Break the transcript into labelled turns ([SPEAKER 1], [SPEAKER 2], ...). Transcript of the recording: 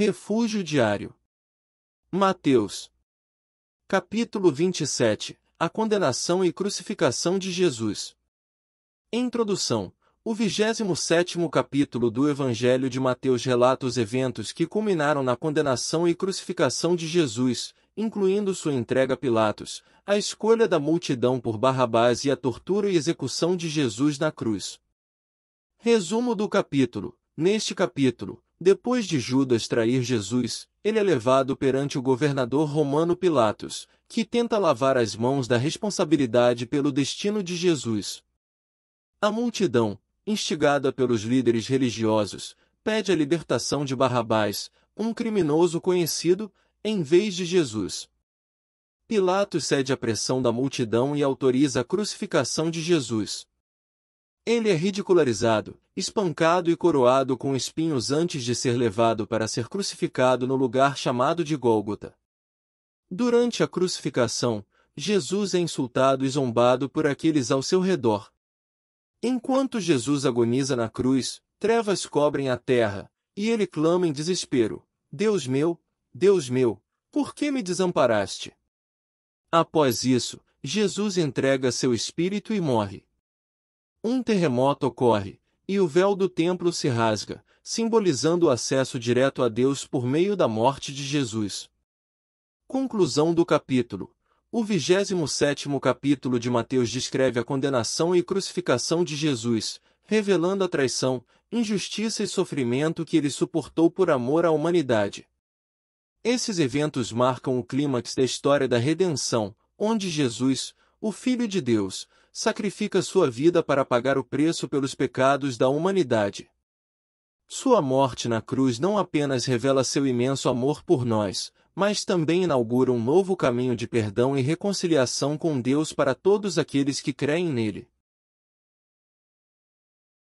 [SPEAKER 1] Refúgio diário. Mateus. Capítulo 27. A condenação e crucificação de Jesus. Introdução. O 27º capítulo do Evangelho de Mateus relata os eventos que culminaram na condenação e crucificação de Jesus, incluindo sua entrega a Pilatos, a escolha da multidão por Barrabás e a tortura e execução de Jesus na cruz. Resumo do capítulo. Neste capítulo, depois de Judas trair Jesus, ele é levado perante o governador romano Pilatos, que tenta lavar as mãos da responsabilidade pelo destino de Jesus. A multidão, instigada pelos líderes religiosos, pede a libertação de Barrabás, um criminoso conhecido, em vez de Jesus. Pilatos cede à pressão da multidão e autoriza a crucificação de Jesus. Ele é ridicularizado, espancado e coroado com espinhos antes de ser levado para ser crucificado no lugar chamado de Gólgota. Durante a crucificação, Jesus é insultado e zombado por aqueles ao seu redor. Enquanto Jesus agoniza na cruz, trevas cobrem a terra, e ele clama em desespero: Deus meu, Deus meu, por que me desamparaste? Após isso, Jesus entrega seu espírito e morre. Um terremoto ocorre, e o véu do templo se rasga, simbolizando o acesso direto a Deus por meio da morte de Jesus. Conclusão do capítulo. O 27º capítulo de Mateus descreve a condenação e crucificação de Jesus, revelando a traição, injustiça e sofrimento que ele suportou por amor à humanidade. Esses eventos marcam o clímax da história da redenção, onde Jesus, o Filho de Deus, sacrifica sua vida para pagar o preço pelos pecados da humanidade. Sua morte na cruz não apenas revela seu imenso amor por nós, mas também inaugura um novo caminho de perdão e reconciliação com Deus para todos aqueles que creem nele.